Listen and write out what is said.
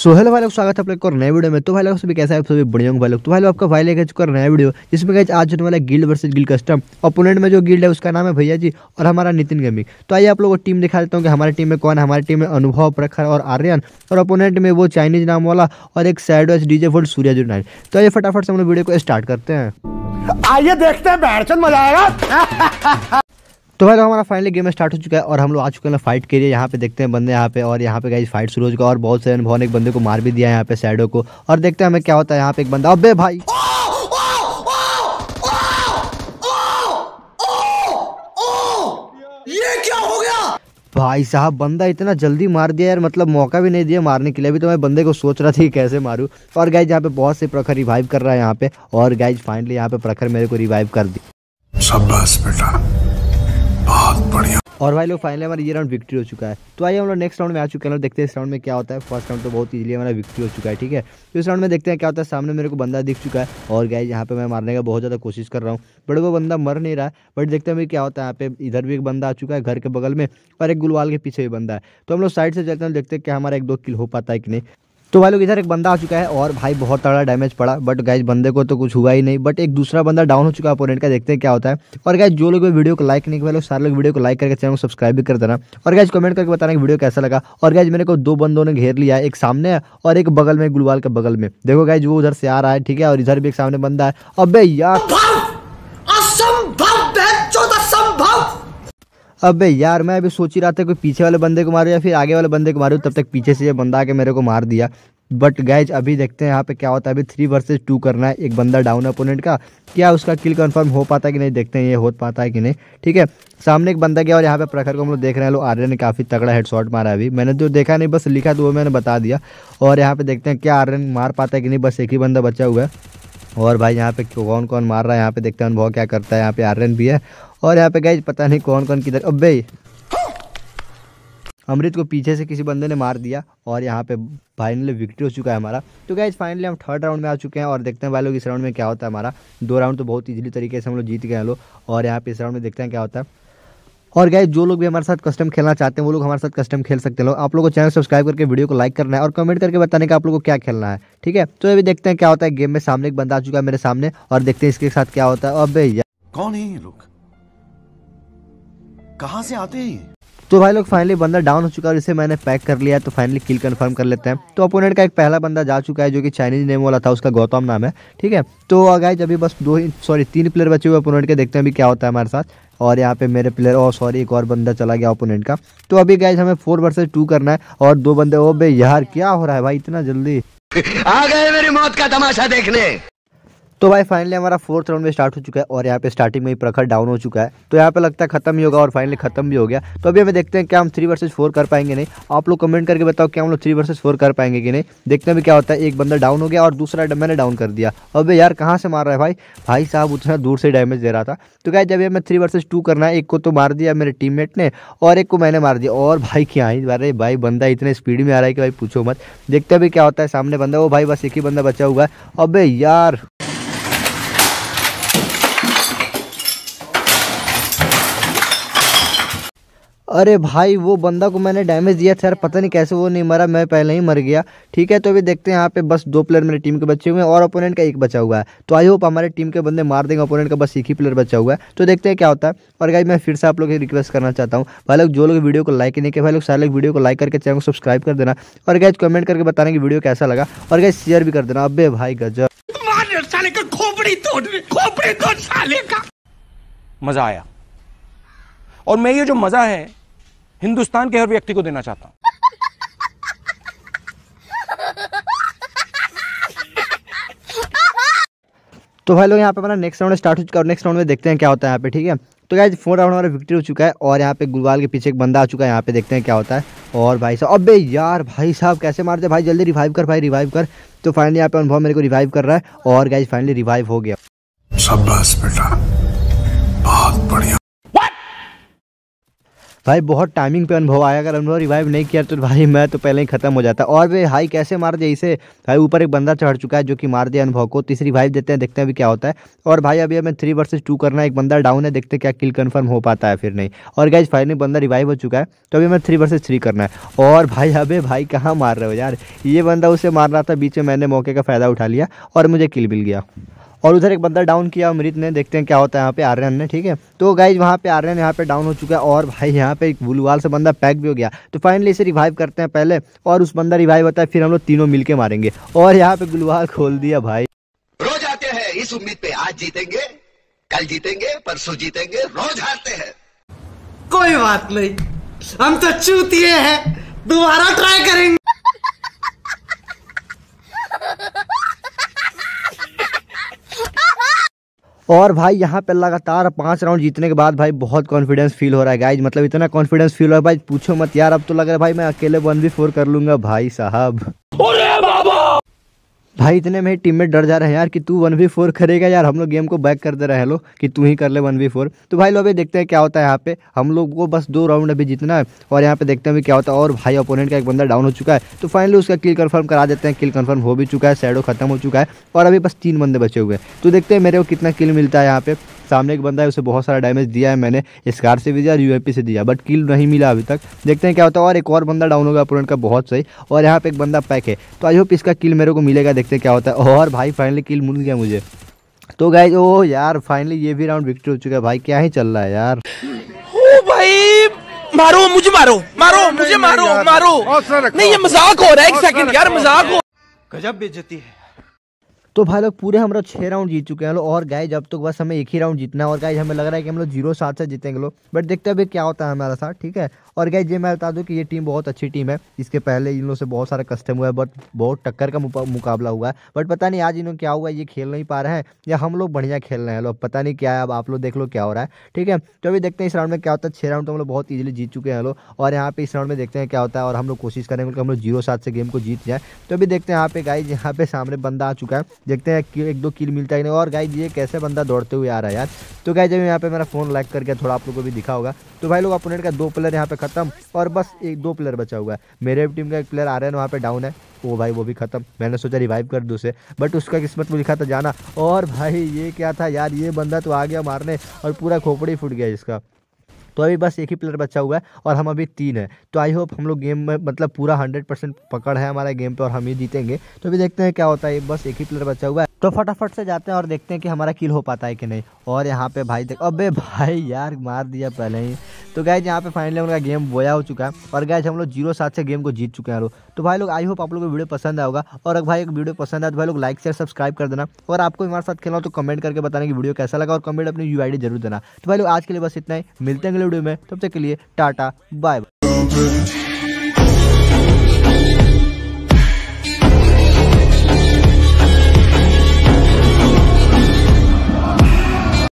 so hello भाई लोग स्वागत है आप लोग और नए वीडियो में तो भाई लोग सभी कैसे आप सभी बढ़िया होंगे भाई लोग तो भाई लोग आपका भाई लेकर चुका नया वीडियो जिसमें गए आज होने वाला guild versus guild custom opponent में जो गिल्ड है उसका नाम है भैया जी और हमारा नितिन गेमिंग तो आइए आप लोग को टीम दिखा देता हूँ कि हमारी टीम में कौन है हमारी टीम में अनुभव प्रखर और आर्यन और अपोनेंट में वो चाइनीज नाम वाला और एक shadow S DJ fold Surya जो नाइन तो आइए फटाफट से हम लोग वीडियो को स्टार्ट करते हैं आइए देखते हैं बैठ मजा आएगा तो भाई तो हमारा फाइनली गेम स्टार्ट हो चुका है और हम लोग आ चुके हैं फाइट के लिए यहाँ पे देखते हैं बंदे यहाँ पे और यहाँ पे गई फाइट शुरू हो चुका और बहुत से अनुभव एक बंदे को मार भी दिया है यहाँ पे साइडो को और देखते हैं हमें क्या होता है यहाँ पे एक बंदा अबे भाई भाई साहब बंदा इतना जल्दी मार दिया यार मतलब मौका भी नहीं दिया मारने के लिए अभी तो मैं बंदे को सोच रहा था कि कैसे मारूं और गाइज यहाँ पे बहुत से प्रखर रिवाइव कर रहा है यहाँ पे और गाइज फाइनली यहाँ पे प्रखर मेरे को रिवाइव कर दी बेटा बहुत बढ़िया और भाई लोग फाइनली हमारा ये राउंड विक्ट्री हो चुका है तो आइए हम लोग नेक्स्ट राउंड में आ चुके हैं देखते हैं इस राउंड में क्या होता है फर्स्ट राउंड तो बहुत इजीली हमारा विक्ट्री हो चुका है ठीक है तो इस राउंड में देखते हैं क्या होता है सामने मेरे को बंदा दिख चुका है और गाय यहाँ पे मैं मारने का बहुत ज़्यादा कोशिश कर रहा हूँ बट वो बंदा मर नहीं रहा है बट देखते हैं क्या होता है यहाँ पे इधर भी एक बंदा आ चुका है घर के बगल में और एक गुलवाल के पीछे भी बंदा है तो हम लोग साइड से चलते हैं देखते हैं क्या हमारा एक दो किल हो पाता है कि नहीं तो भाई लोग इधर एक बंदा आ चुका है और भाई बहुत तड़ा डैमेज पड़ा बट गाइज बंदे को तो कुछ हुआ ही नहीं बट एक दूसरा बंदा डाउन हो चुका है अपोनेंट का देखते हैं क्या होता है और गाइज जो लोग वीडियो को लाइक नहीं किया सारे लोग वीडियो को लाइक करके चैनल को सब्सक्राइब भी कर देना और गाइज कमेंट करके बताना कि वीडियो कैसा लगा और गाइज मेरे को दो बंदों ने घेर लिया है एक सामने है और एक बगल में गुलवाल के बगल में देखो गाइज वो उधर से आ रहा है ठीक है और इधर भी एक सामने बंदा है अब यार अबे यार मैं अभी सोच ही रहा था कोई पीछे वाले बंदे को मारूँ या फिर आगे वाले बंदे को मारूँ तब तक पीछे से ये बंदा आके मेरे को मार दिया बट गैज अभी देखते हैं यहाँ पे क्या होता है अभी थ्री वर्सेज टू करना है एक बंदा डाउन अपोनेंट का क्या उसका किल कंफर्म हो पाता है कि नहीं देखते हैं ये हो पाता है कि नहीं ठीक है सामने एक बंदा गया और यहाँ पे प्रखर को हम लोग देख रहे हैं लोग आर्यन ने काफ़ी तगड़ा हेडशॉट मारा अभी मैंने जो तो देखा नहीं बस लिखा तो वो मैंने बता दिया और यहाँ पे देखते हैं क्या आर्यन मार पाता है कि नहीं बस एक ही बंदा बचा हुआ है और भाई यहाँ पे कौन कौन मार रहा है यहाँ पे देखते हैं अनुभव क्या करता है यहाँ पे आर्यन भी है और यहाँ पे गए पता नहीं कौन कौन किधर अब भाई अमृत को पीछे से किसी बंदे ने मार दिया और यहाँ पे फाइनली विक्ट्री हो चुका है हमारा तो गैज फाइनली हम थर्ड राउंड में आ चुके हैं और देखते हैं भाई लोग इस राउंड में क्या होता है हमारा दो राउंड तो बहुत इजीली तरीके से हम लोग जीत गए हैं लोग और यहाँ पे इस राउंड में देखते हैं क्या होता है और गए जो लोग भी हमारे साथ कस्टम खेलना चाहते हैं वो लोग हमारे साथ कस्टम खेल सकते हैं आप लोगों को चैनल सब्सक्राइब करके वीडियो को लाइक करना है और कमेंट करके बताने का आप लोगों को क्या खेलना है ठीक है तो अभी देखते हैं क्या होता है गेम में सामने एक बंदा आ चुका है मेरे सामने और देखते हैं इसके साथ क्या होता है अब भैया कौन है ये लोग कहाँ से आते हैं तो भाई लोग फाइनली बंदा डाउन हो चुका है इसे मैंने पैक कर लिया है तो फाइनली किल कंफर्म कर लेते हैं तो अपोनेंट का एक पहला बंदा जा चुका है जो कि चाइनीज नेम वाला था उसका गौतम नाम है ठीक है तो अगर जब भी बस दो सॉरी तीन प्लेयर बचे हुए अपोनेंट के देखते हैं अभी क्या होता है हमारे साथ और यहाँ पे मेरे प्लेयर और सॉरी एक और बंदा चला गया ओपोनेंट का तो अभी गैस हमें फोर वर्सेज टू करना है और दो बंदे ओ oh, बे यार क्या हो रहा है भाई इतना जल्दी आ गए मेरी मौत का तमाशा देखने तो भाई फाइनली हमारा फोर्थ राउंड में स्टार्ट हो चुका है और यहाँ पे स्टार्टिंग में ही प्रखर डाउन हो चुका है तो यहाँ पे लगता है खत्म ही होगा और फाइनली खत्म भी हो गया तो अभी हमें देखते हैं क्या हम थ्री वर्सेज फोर कर पाएंगे नहीं आप लोग कमेंट करके बताओ क्या हम लोग थ्री वर्सेज फोर कर पाएंगे कि नहीं देखते हैं क्या होता है एक बंदा डाउन हो गया और दूसरा मैंने डाउन कर दिया अब यार कहाँ से मार रहा है भाई भाई साहब उतना दूर से डैमेज दे रहा था तो क्या जब हमें थ्री वर्सेज टू करना है एक को तो मार दिया मेरे टीममेट ने और एक को मैंने मार दिया और भाई क्या ही अरे भाई बंदा इतने स्पीड में आ रहा है कि भाई पूछो मत देखते अभी क्या होता है सामने बंदा वो भाई बस एक ही बंदा बचा हुआ है अब यार अरे भाई वो बंदा को मैंने डैमेज दिया था यार पता नहीं कैसे वो नहीं मरा मैं पहले ही मर गया ठीक है तो अभी देखते हैं यहाँ पे बस दो प्लेयर मेरी टीम के बचे हुए हैं और अपोनेंट का एक बचा हुआ है तो आई होप हमारे टीम के बंदे मार देंगे अपोनेंट का बस एक ही प्लेयर बचा हुआ है तो देखते हैं क्या होता है और भाई मैं फिर से आप लोग रिक्वेस्ट करना चाहता हूँ भाई लोग जो लोग वीडियो को लाइक नहीं किया भाई लोग सारे लोग वीडियो को लाइक करके चैनल को सब्सक्राइब कर देना और गाइज कमेंट करके बताने की वीडियो कैसा लगा और गाइज शेयर भी कर देना अब भाई गजब मजा आया और मैं ये जो मजा है हिंदुस्तान के हर व्यक्ति को देना चाहता हूं तो भाई लोग यहाँ पे हमारा नेक्स्ट राउंड स्टार्ट हो चुका है और नेक्स्ट राउंड में देखते हैं क्या होता है यहाँ पे ठीक है तो गाइज फोर राउंड हमारा विक्ट्री हो चुका है और यहाँ पे गुलवाल के पीछे एक बंदा आ चुका है यहाँ पे देखते हैं क्या होता है और भाई साहब अबे यार भाई साहब कैसे मारते भाई जल्दी रिवाइव कर भाई रिवाइव कर तो फाइनली यहाँ पे अनुभव मेरे को रिवाइव कर रहा है और गाइज फाइनली रिवाइव हो गया बहुत बढ़िया भाई बहुत टाइमिंग पे अनुभव आया अगर अनुभव रिवाइव नहीं किया तो भाई मैं तो पहले ही खत्म हो जाता और वे हाई कैसे मार दिया इसे भाई ऊपर एक बंदा चढ़ चुका है जो कि मार दिया अनुभव को तीसरी तो भाई देते हैं देखते हैं अभी क्या होता है और भाई अभी हमें थ्री वर्सेज टू करना एक बंदा डाउन है देखते क्या किल कन्फर्म हो पाता है फिर नहीं और गैज फाइनली बंदा रिवाइव हो चुका है तो अभी हमें थ्री वर्सेज थ्री करना है और भाई अबे भाई कहाँ मार रहे हो यार ये बंदा उसे मार रहा था बीच में मैंने मौके का फ़ायदा उठा लिया और मुझे किल मिल गया और उधर एक बंदा डाउन किया अमृत ने देखते हैं क्या होता है यहाँ पे आर्यन ने ठीक है तो गाइज वहाँ पे आर्यन यहाँ पे डाउन हो चुका है और भाई यहाँ पे एक बुलवाल से बंदा पैक भी हो गया तो फाइनली इसे रिवाइव करते हैं पहले और उस बंदा रिवाइव होता है फिर हम लोग तीनों मिलके मारेंगे और यहाँ पे गुलवाल खोल दिया भाई रोज आते हैं इस उम्मीद पे आज जीतेंगे कल जीतेंगे परसों जीतेंगे रोज हारते हैं कोई बात नहीं हम तो चूतिए हैं दोबारा ट्राई करेंगे और भाई यहाँ पे लगातार पांच राउंड जीतने के बाद भाई बहुत कॉन्फिडेंस फील हो रहा है गाइज मतलब इतना कॉन्फिडेंस फील हो रहा है भाई पूछो मत यार अब तो लग रहा है भाई मैं अकेले वन भी फोर कर लूंगा भाई साहब भाई इतने में टीम में डर जा रहे हैं यार कि तू वन वी फोर करेगा यार हम लोग गेम को बैक कर दे रहे लो कि तू ही कर ले वन वी फोर तो भाई लोग अभी देखते हैं क्या होता है यहाँ पे हम लोग को बस दो राउंड अभी जीतना है और यहाँ पे देखते हैं क्या होता है और भाई अपोनेंट का एक बंदा डाउन हो चुका है तो फाइनली उसका किल कन्फर्म करा देते हैं किल कन्फर्म हो भी चुका है सैडो खत्म हो चुका है और अभी बस तीन बंदे बचे हुए हैं तो देखते हैं मेरे को कितना किल मिलता है यहाँ पे सामने एक बंदा है उसे बहुत सारा डैमेज दिया है मैंने इस कार से भी दिया और यूएपी से दिया बट किल नहीं मिला अभी तक देखते हैं क्या होता है और एक और बंदा डाउन होगा अपोनेंट का बहुत सही और यहाँ पे एक बंदा पैक है तो आई होप इसका किल मेरे को मिलेगा देखते हैं क्या होता है और भाई फाइनली किल मिल गया मुझे तो गाइज ओ यार फाइनली ये भी राउंड विक्ट्री हो चुका है भाई क्या ही चल रहा है यार ओ भाई मारो मुझे मारो मारो मुझे मारो मारो नहीं ये मजाक हो रहा है एक सेकंड यार मजाक हो गजब बेचती है तो भाई लोग पूरे हम लोग छः राउंड जीत चुके हैं लोग और गाइज अब तक तो बस हमें एक ही राउंड जीतना है और गाइज हमें लग रहा है कि हम लोग जीरो सात से जीतेंगे लोग बट देखते हैं अभी क्या होता है हमारा साथ ठीक है और गाइज ये मैं बता दूँ कि ये टीम बहुत अच्छी टीम है इसके पहले इन लोग से बहुत सारा कस्टम हुआ है बट बहुत टक्कर का मुकाबला हुआ है बट पता नहीं आज इन्होंने क्या हुआ ये खेल नहीं पा रहे हैं या हम लोग बढ़िया खेल रहे हैं लोग पता नहीं क्या है अब आप लोग देख लो क्या हो रहा है ठीक है तो अभी देखते हैं इस राउंड में क्या होता है छः राउंड तो हम लोग बहुत ईजिली जीत चुके हैं लोग और यहाँ पे इस राउंड में देखते हैं क्या होता है और हम लोग कोशिश करेंगे कि हम लोग जीरो सात से गेम को जीत जाए तो अभी देखते हैं यहाँ पे गाइज यहाँ पे सामने बंदा आ चुका है देखते हैं एक दो किल मिलता है नहीं और गाइज ये कैसे बंदा दौड़ते हुए आ रहा है यार तो गाय जब यहाँ पे मेरा फ़ोन लाइक करके थोड़ा आप लोग को भी दिखा होगा तो भाई लोग अपोनेंट का दो प्लेयर यहाँ पे खत्म और बस एक दो प्लेयर बचा हुआ है मेरे टीम का एक प्लेयर आ रहा है वहाँ पे डाउन है वो भाई वो भी ख़त्म मैंने सोचा रिवाइव कर दूँ से बट उसका किस्मत में लिखा था जाना और भाई ये क्या था यार ये बंदा तो आ गया मारने और पूरा खोपड़ी फूट गया इसका तो अभी बस एक ही प्लेयर बचा हुआ है और हम अभी तीन है तो आई होप हम लोग गेम में मतलब पूरा हंड्रेड परसेंट पकड़ है हमारे गेम पे और हम ही जीतेंगे तो अभी देखते हैं क्या होता है बस एक ही प्लेयर बचा हुआ है तो फटाफट से जाते हैं और देखते हैं कि हमारा किल हो पाता है कि नहीं और यहाँ पे भाई देख अबे भाई यार मार दिया पहले ही तो गाइज यहाँ पे फाइनली उनका गेम बोया हो चुका है और गाइज हम लोग जीरो सात से गेम को जीत चुके हैं तो भाई लोग आई होप आप लोग को वीडियो पसंद आएगा और अगर भाई एक वीडियो पसंद आए तो भाई लोग लाइक शेयर सब्सक्राइब कर देना और आपको हमारे साथ खेलना हो तो कमेंट करके बताना कि वीडियो कैसा लगा और कमेंट अपनी यू जरूर देना तो भाई लोग आज के लिए बस इतना ही मिलते हैं अगले वीडियो में तब तक के लिए टाटा बाय